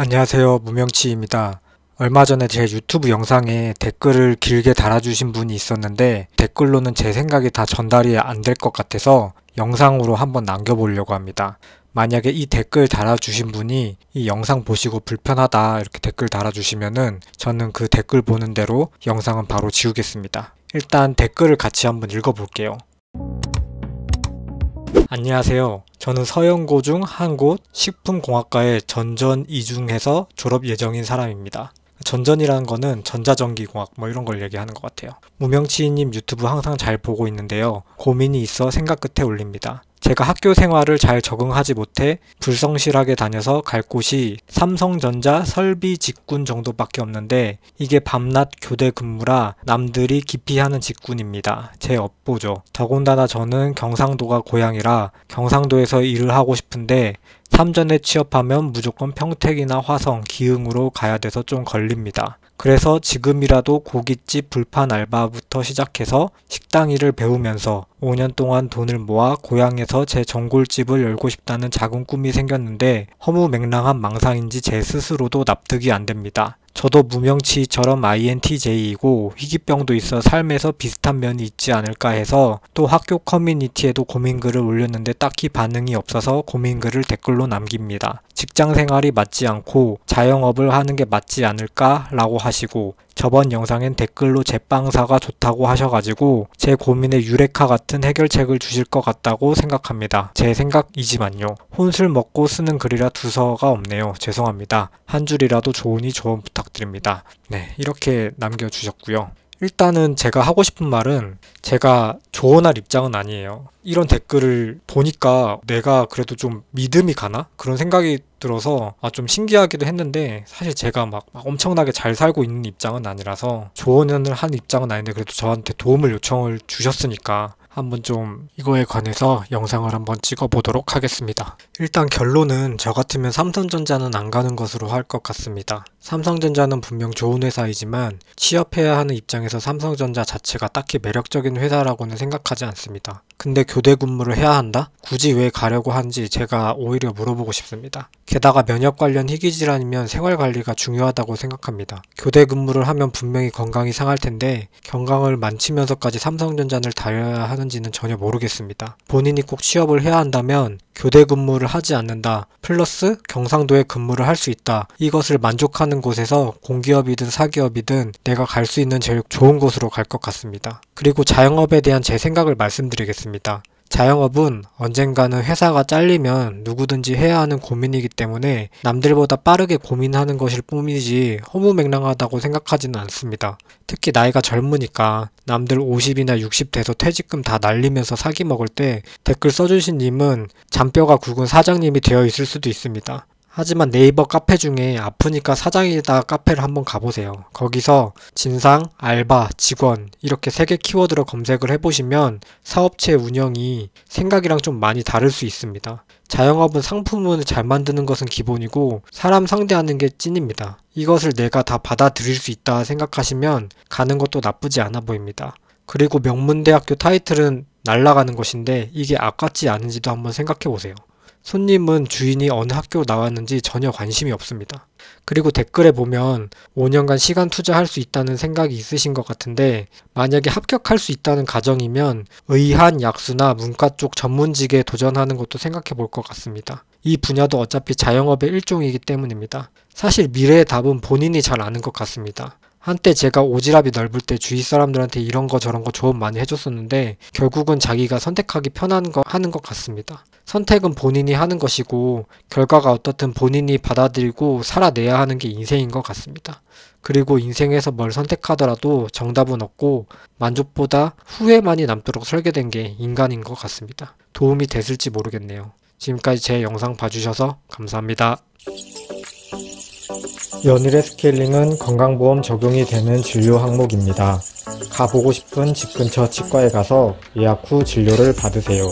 안녕하세요 무명치입니다. 얼마 전에 제 유튜브 영상에 댓글을 길게 달아주신 분이 있었는데 댓글로는 제 생각이 다 전달이 안 될 것 같아서 영상으로 한번 남겨보려고 합니다. 만약에 이 댓글 달아주신 분이 이 영상 보시고 불편하다 이렇게 댓글 달아주시면은 저는 그 댓글 보는 대로 영상은 바로 지우겠습니다. 일단 댓글을 같이 한번 읽어볼게요. 안녕하세요. 저는 서영고중 한 곳 식품공학과의 전전 이중해서 졸업 예정인 사람입니다. 전전이라는 거는 전자전기공학 뭐 이런 걸 얘기하는 것 같아요. 무명치인님 유튜브 항상 잘 보고 있는데요. 고민이 있어 생각 끝에 올립니다. 제가 학교 생활을 잘 적응하지 못해 불성실하게 다녀서 갈 곳이 삼성전자 설비 직군 정도밖에 없는데 이게 밤낮 교대 근무라 남들이 기피 하는 직군입니다. 제 업보죠. 더군다나 저는 경상도가 고향이라 경상도에서 일을 하고 싶은데 삼전에 취업하면 무조건 평택이나 화성, 기흥으로 가야 돼서 좀 걸립니다. 그래서 지금이라도 고깃집 불판 알바부터 시작해서 식당 일을 배우면서 5년 동안 돈을 모아 고향에서 제 전골집을 열고 싶다는 작은 꿈이 생겼는데 허무맹랑한 망상인지 제 스스로도 납득이 안 됩니다. 저도 무명치처럼 INTJ이고 희귀병도 있어 삶에서 비슷한 면이 있지 않을까 해서 또 학교 커뮤니티에도 고민글을 올렸는데 딱히 반응이 없어서 고민글을 댓글로 남깁니다. 직장 생활이 맞지 않고 자영업을 하는 게 맞지 않을까 라고 하시고 저번 영상엔 댓글로 제빵사가 좋다고 하셔가지고 제고민에 유레카 같은 해결책을 주실 것 같다고 생각합니다. 제 생각이지만요. 혼술 먹고 쓰는 글이라 두서가 없네요. 죄송합니다. 한 줄이라도 좋으니 조언 부탁드립니다. 네, 이렇게 남겨주셨고요. 일단은 제가 하고 싶은 말은 제가 조언할 입장은 아니에요. 이런 댓글을 보니까 내가 그래도 좀 믿음이 가나? 그런 생각이 들어서 아 좀 신기하기도 했는데 사실 제가 막, 막, 엄청나게 잘 살고 있는 입장은 아니라서 조언을 한 입장은 아닌데 그래도 저한테 도움을 요청을 주셨으니까 한번 좀 이거에 관해서 영상을 한번 찍어보도록 하겠습니다. 일단 결론은 저 같으면 삼성전자는 안 가는 것으로 할 것 같습니다. 삼성전자는 분명 좋은 회사이지만 취업해야 하는 입장에서 삼성전자 자체가 딱히 매력적인 회사라고는 생각하지 않습니다. 근데 교대 근무를 해야 한다? 굳이 왜 가려고 한지 제가 오히려 물어보고 싶습니다. 게다가 면역 관련 희귀질환이면 생활관리가 중요하다고 생각합니다. 교대 근무를 하면 분명히 건강이 상할 텐데 건강을 만치면서까지 삼성전자를 다려야 하는 하는지는 전혀 모르겠습니다. 본인이 꼭 취업을 해야 한다면 교대 근무를 하지 않는다. 플러스 경상도에 근무를 할 수 있다. 이것을 만족하는 곳에서 공기업이든 사기업이든 내가 갈 수 있는 제일 좋은 곳으로 갈 것 같습니다. 그리고 자영업에 대한 제 생각을 말씀드리겠습니다. 자영업은 언젠가는 회사가 잘리면 누구든지 해야 하는 고민이기 때문에 남들보다 빠르게 고민하는 것일 뿐이지 허무맹랑하다고 생각하지는 않습니다. 특히 나이가 젊으니까 남들 50이나 60 돼서 퇴직금 다 날리면서 사기 먹을 때 댓글 써주신 님은 잔뼈가 굵은 사장님이 되어 있을 수도 있습니다. 하지만 네이버 카페 중에 아프니까 사장이다 카페를 한번 가보세요. 거기서 진상, 알바, 직원 이렇게 세 개 키워드로 검색을 해보시면 사업체 운영이 생각이랑 좀 많이 다를 수 있습니다. 자영업은 상품을 잘 만드는 것은 기본이고 사람 상대하는 게 찐입니다. 이것을 내가 다 받아들일 수 있다 생각하시면 가는 것도 나쁘지 않아 보입니다. 그리고 명문대학교 타이틀은 날라가는 것인데 이게 아깝지 않은지도 한번 생각해 보세요. 손님은 주인이 어느 학교 나왔는지 전혀 관심이 없습니다. 그리고 댓글에 보면 5년간 시간 투자할 수 있다는 생각이 있으신 것 같은데 만약에 합격할 수 있다는 가정이면 의한, 약수나 문과 쪽 전문직에 도전하는 것도 생각해 볼 것 같습니다. 이 분야도 어차피 자영업의 일종이기 때문입니다. 사실 미래의 답은 본인이 잘 아는 것 같습니다. 한때 제가 오지랖이 넓을 때 주위 사람들한테 이런 거 저런 거 조언 많이 해줬었는데 결국은 자기가 선택하기 편한 거 하는 것 같습니다. 선택은 본인이 하는 것이고 결과가 어떻든 본인이 받아들이고 살아내야 하는 게 인생인 것 같습니다. 그리고 인생에서 뭘 선택하더라도 정답은 없고 만족보다 후회만이 남도록 설계된 게 인간인 것 같습니다. 도움이 됐을지 모르겠네요. 지금까지 제 영상 봐주셔서 감사합니다. 연일의 스케일링은 건강보험 적용이 되는 진료 항목입니다. 가보고 싶은 집 근처 치과에 가서 예약 후 진료를 받으세요.